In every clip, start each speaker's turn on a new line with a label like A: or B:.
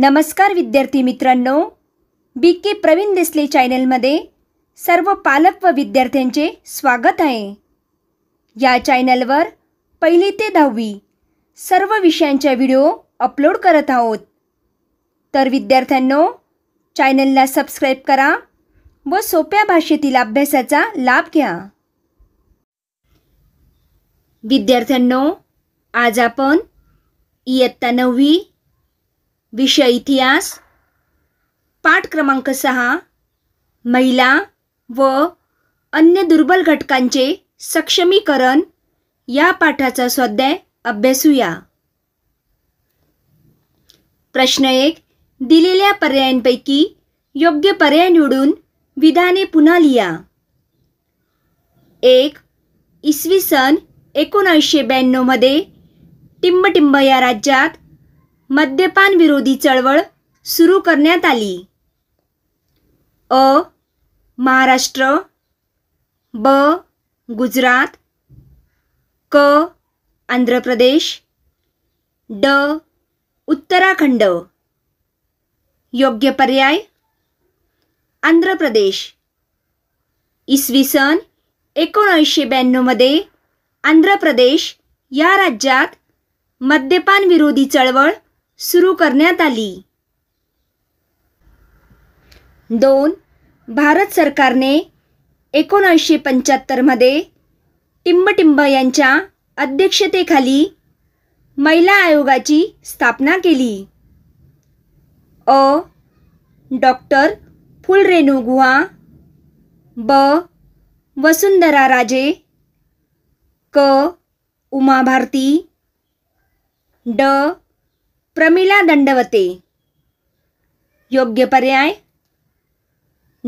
A: नमस्कार विद्यार्थी मित्रांनो बी के प्रवीण देसले चॅनलमध्ये सर्व पालक व विद्यार्थ्यांचे स्वागत आहे या चॅनलवर पहिली ते दहावी सर्व विषयांच्या व्हिडिओ अपलोड करत आहोत तर विद्यार्थ्यांनो चॅनलला सबस्क्राईब करा व सोप्या भाषेतील अभ्यासाचा लाभ घ्या विद्यार्थ्यांनो आज आपण इयत्ता नववी विषय इतिहास पाठ क्रमांक सहा महिला व अन्य दुर्बल घटकांचे सक्षमीकरण या पाठाचा स्वाध्याय अभ्यासूया प्रश्न एक दिलेल्या पर्यायांपैकी योग्य पर्याय निवडून विधाने पुन्हा लिहा एक इसवी सन एकोणासशे ब्याण्णवमध्ये टिंबटिंब या राज्यात मद्यपान विरोधी चळवळ सुरू करण्यात आली अ महाराष्ट्र ब गुजरात क आंध्र प्रदेश ड उत्तराखंड योग्य पर्याय आंध्र प्रदेश इसवी सन एकोणीसशे ब्याण्णवमध्ये आंध्र प्रदेश या राज्यात मद्यपान विरोधी चळवळ सुरू करण्यात आली दोन भारत सरकारने एकोणीसशे पंच्याहत्तरमध्ये टिंबटिंब यांच्या अध्यक्षतेखाली महिला आयोगाची स्थापना केली अ डॉक्टर फुल गुहा ब वसुंधरा राजे क उमा भारती ड प्रमिला दंडवते योग्य पर्याय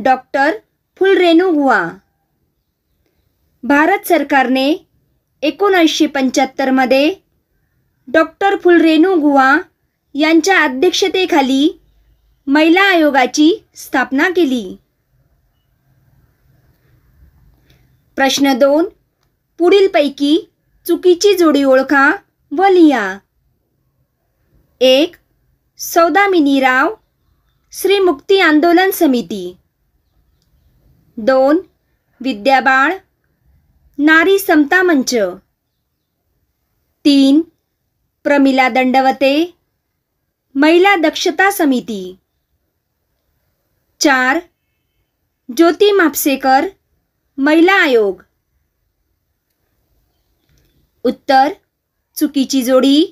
A: डॉक्टर फुलरेणू हुआ भारत सरकारने एकोणीसशे पंच्याहत्तरमध्ये डॉक्टर फुलरेणू गुवा यांच्या अध्यक्षतेखाली महिला आयोगाची स्थापना केली प्रश्न दोन पुढीलपैकी चुकीची जोडी ओळखा व लिहा एक सौदामिनी राव श्री मुक्ती आंदोलन समिती दोन विद्याबाळ नारी समता मंच तीन प्रमिला दंडवते महिला दक्षता समिती चार ज्योती मापसेकर महिला आयोग उत्तर चुकीची जोडी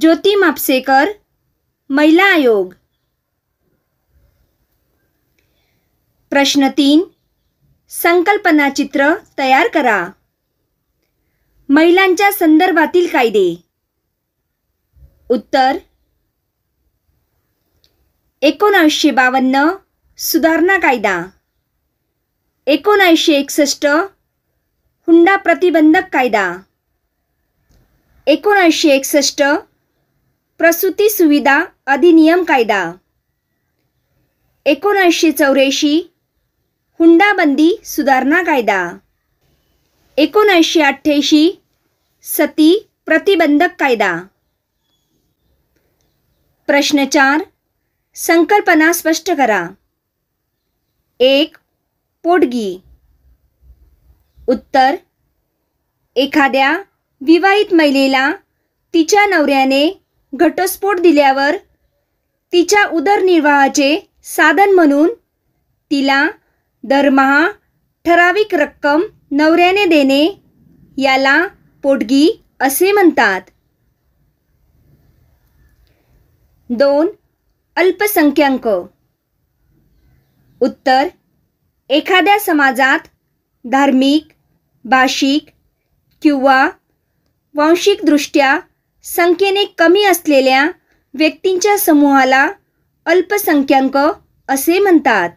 A: ज्योती मापसेकर महिला आयोग प्रश्न तीन संकल्पना चित्र तयार करा महिलांच्या संदर्भातील कायदे उत्तर एकोणासशे बावन्न सुधारणा कायदा एकोणासशे एकसष्ट हुंडा प्रतिबंधक कायदा एकोणासशे एकसष्ट प्रसूती सुविधा अधिनियम कायदा एकोणीसशे चौऱ्याऐंशी हुंडाबंदी सुधारणा कायदा एकोणीसशे अठ्ठ्याऐंशी सती प्रतिबंधक कायदा प्रश्न चार संकल्पना स्पष्ट करा एक पोटगी उत्तर एखाद्या विवाहित महिलेला तिच्या नवऱ्याने घटस्फोट दिल्यावर तिच्या उदरनिर्वाहाचे साधन म्हणून तिला दरमहा ठराविक रक्कम नवऱ्याने देणे याला पोटगी असे म्हणतात दोन अल्पसंख्याक उत्तर एखाद्या समाजात धार्मिक भाषिक किंवा वांशिकदृष्ट्या संख्येने कमी असलेल्या व्यक्तींच्या समूहाला अल्पसंख्याक असे म्हणतात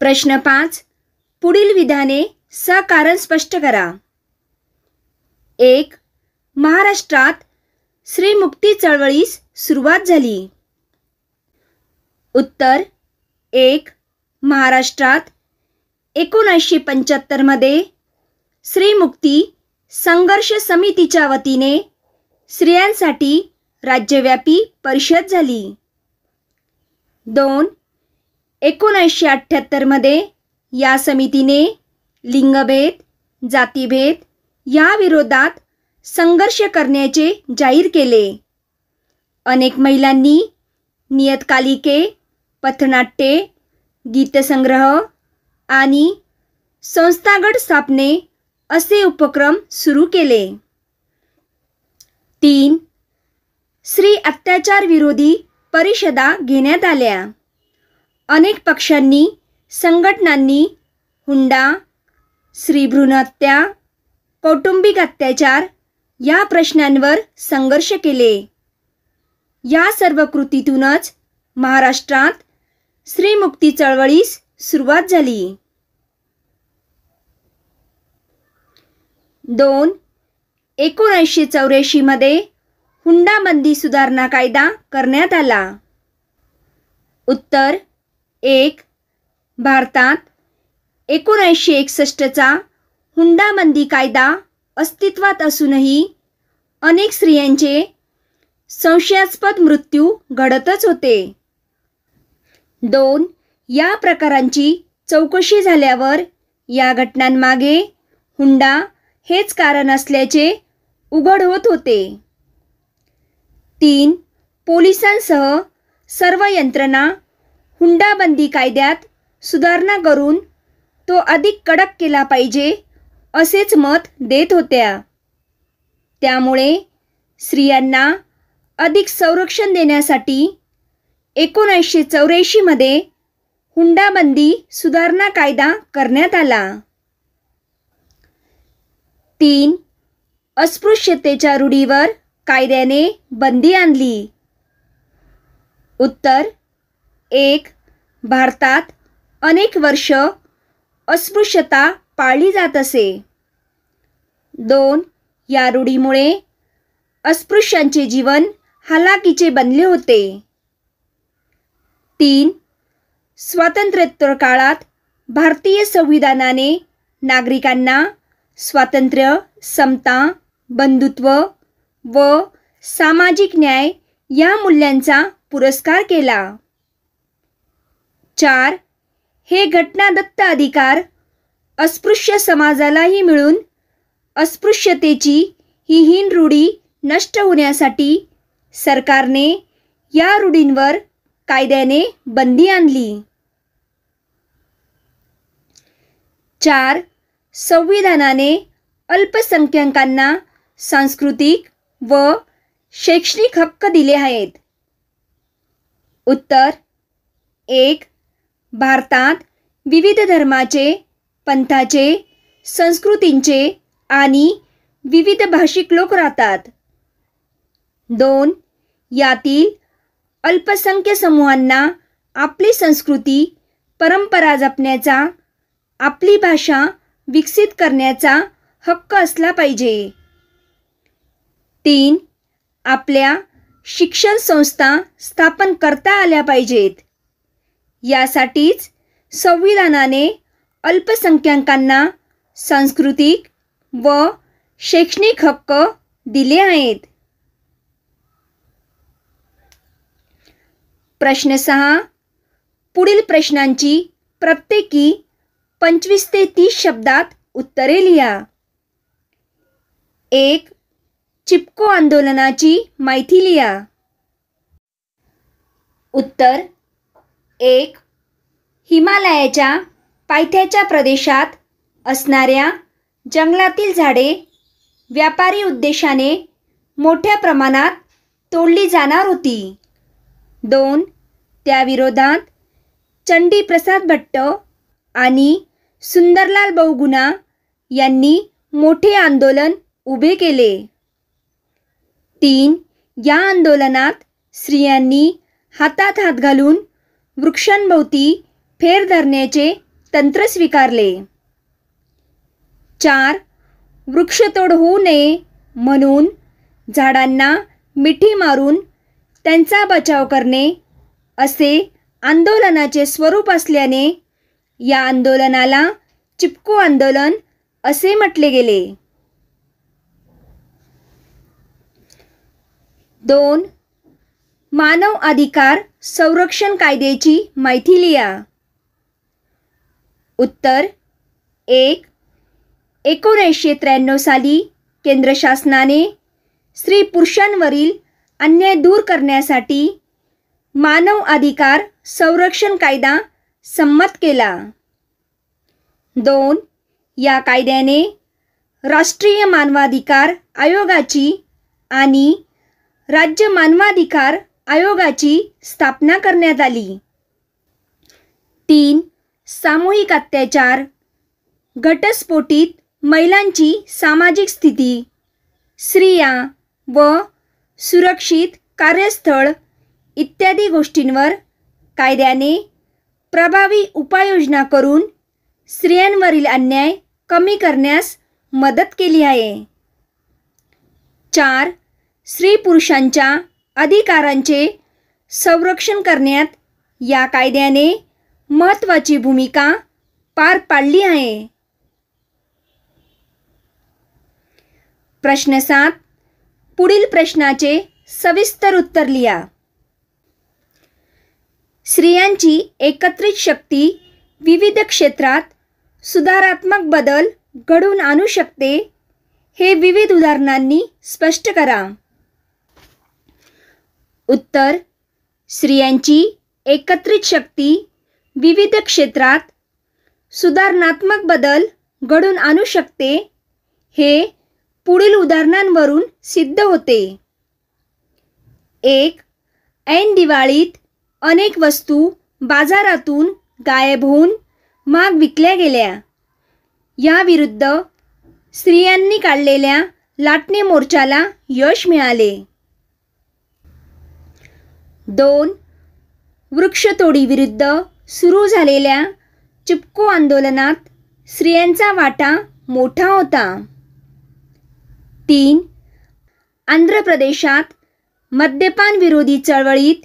A: प्रश्न पाच पुढील विधाने सकारण स्पष्ट करा एक महाराष्ट्रात श्रीमुक्ती चळवळीस सुरुवात झाली उत्तर एक महाराष्ट्रात एकोणीसशे पंच्याहत्तरमध्ये श्रीमुक्ती संघर्ष समितीच्या वतीने स्त्रियांसाठी राज्यव्यापी परिषद झाली दोन एकोणीसशे अठ्ठ्याहत्तरमध्ये या समितीने लिंगभेद जातीभेद या विरोधात संघर्ष करण्याचे जाहीर केले अनेक महिलांनी नियतकालिके पथनाट्ये गीतसंग्रह आणि संस्थागट स्थापने असे उपक्रम सुरू केले तीन स्त्री अत्याचार विरोधी परिषदा घेण्यात आल्या अनेक पक्षांनी संघटनांनी हुंडा स्त्रीभ्रूणहत्या कौटुंबिक अत्याचार या प्रश्नांवर संघर्ष केले या सर्व कृतीतूनच महाराष्ट्रात स्त्रीमुक्ती चळवळीस सुरुवात झाली दोन एकोणीसशे चौऱ्याऐंशीमध्ये हुंडाबंदी सुधारणा कायदा करण्यात आला उत्तर एक भारतात एकोणीसशे एकसष्टचा हुंडाबंदी कायदा अस्तित्वात असूनही अनेक स्त्रियांचे संशयास्पद मृत्यू घडतच होते दोन या प्रकारांची चौकशी झाल्यावर या घटनांमागे हुंडा हेच कारण असल्याचे उघड होत होते तीन पोलिसांसह सर्व यंत्रणा हुंडाबंदी कायद्यात सुधारणा करून तो अधिक कडक केला पाहिजे असेच मत देत होत्या त्यामुळे स्त्रियांना अधिक संरक्षण देण्यासाठी एकोणीसशे चौऱ्याऐंशीमध्ये हुंडाबंदी सुधारणा कायदा करण्यात आला तीन अस्पृश्यतेच्या रूढीवर कायद्याने बंदी आणली उत्तर एक भारतात अनेक वर्ष अस्पृश्यता पाळली जात असे दोन या रूढीमुळे अस्पृश्यांचे जीवन हालाकीचे बनले होते तीन स्वातंत्र्योत्तर काळात भारतीय संविधानाने नागरिकांना स्वातंत्र्य समता बंधुत्व व सामाजिक न्याय या मूल्यांचा पुरस्कार केला चार हे घटनादत्त अधिकार अस्पृश्य समाजालाही मिळून अस्पृश्यतेची ही हीन रूढी नष्ट होण्यासाठी सरकारने या रूढींवर कायद्याने बंदी आणली चार संविधानाने अल्पसंख्याकांना सांस्कृतिक व शैक्षणिक हक्क दिले आहेत उत्तर एक भारतात विविध धर्माचे पंथाचे संस्कृतींचे आणि विविध भाषिक लोक राहतात दोन यातील अल्पसंख्य समूहांना आपली संस्कृती परंपरा जपण्याचा आपली भाषा विकसित करण्याचा हक्क असला पाहिजे तीन आपल्या शिक्षण संस्था स्थापन करता आल्या पाहिजेत यासाठीच संविधानाने अल्पसंख्याकांना सांस्कृतिक व शैक्षणिक हक्क दिले आहेत प्रश्न सहा पुढील प्रश्नांची प्रत्येकी पंचवीस ते तीस शब्दात उत्तरे लिहा एक चिपको आंदोलनाची माहिती लिहा उत्तर एक हिमालयाच्या पायथ्याच्या प्रदेशात असणाऱ्या जंगलातील झाडे व्यापारी उद्देशाने मोठ्या प्रमाणात तोडली जाणार होती दोन त्याविरोधात चंडी प्रसाद भट्ट आणि सुंदरलाल बहुगुणा यांनी मोठे आंदोलन उभे केले तीन या आंदोलनात स्त्रियांनी हातात हात घालून वृक्षांभोवती फेर धरण्याचे तंत्र स्वीकारले चार वृक्षतोड होऊ नये म्हणून झाडांना मिठी मारून त्यांचा बचाव करणे असे आंदोलनाचे स्वरूप असल्याने या आंदोलनाला चिपको आंदोलन असे म्हटले गेले दोन मानव अधिकार संरक्षण कायद्याची माहिती लिहा उत्तर एक एकोणीसशे त्र्याण्णव साली केंद्र शासनाने स्त्री पुरुषांवरील अन्याय दूर करण्यासाठी मानव अधिकार संरक्षण कायदा संमत केला दोन या कायद्याने राष्ट्रीय मानवाधिकार आयोगाची आणि राज्य मानवाधिकार आयोगाची स्थापना करण्यात आली तीन सामूहिक अत्याचार घटस्फोटीत महिलांची सामाजिक स्थिती स्त्रिया व सुरक्षित कार्यस्थळ इत्यादी गोष्टींवर कायद्याने प्रभावी उपाययोजना करून स्त्रियांवरील अन्याय कमी करण्यास मदत केली आहे चार स्त्री पुरुषांच्या अधिकारांचे संरक्षण करण्यात या कायद्याने महत्त्वाची भूमिका पार पाडली आहे प्रश्न सात पुढील प्रश्नाचे सविस्तर उत्तर लिहा स्त्रियांची एकत्रित शक्ती विविध क्षेत्रात सुधारात्मक बदल घडवून आणू शकते हे विविध उदाहरणांनी स्पष्ट करा उत्तर स्त्रियांची एकत्रित शक्ती विविध क्षेत्रात सुधारणात्मक बदल घडून आणू शकते हे पुढील उदाहरणांवरून सिद्ध होते एक ऐन दिवाळीत अनेक वस्तू बाजारातून गायब होऊन माग विकल्या गेल्या याविरुद्ध स्त्रियांनी काढलेल्या लाटणे मोर्चाला यश मिळाले दोन वृक्षतोडीविरुद्ध सुरू झालेल्या चिपको आंदोलनात स्त्रियांचा वाटा मोठा होता तीन आंध्र प्रदेशात मद्यपान विरोधी चळवळीत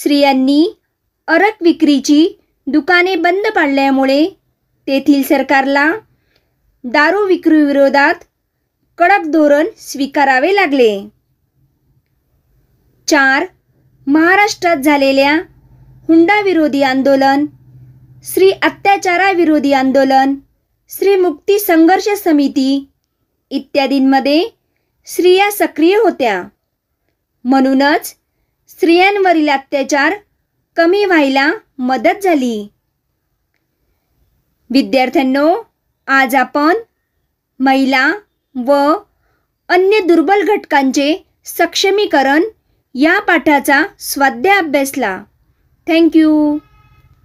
A: स्त्रियांनी अरक विक्रीची दुकाने बंद पाडल्यामुळे तेथील सरकारला दारू विक्रीविरोधात कडक धोरण स्वीकारावे लागले चार महाराष्ट्रात झालेल्या हुंडाविरोधी आंदोलन स्त्री अत्याचाराविरोधी आंदोलन स्त्री मुक्ती संघर्ष समिती इत्यादींमध्ये स्त्रिया सक्रिय होत्या म्हणूनच स्त्रियांवरील अत्याचार कमी व्हायला मदत झाली विद्यार्थ्यांनो आज आपण महिला व अन्य दुर्बल घटकांचे सक्षमीकरण या पाठाचा स्वाध्याय अभ्यासला थँक्यू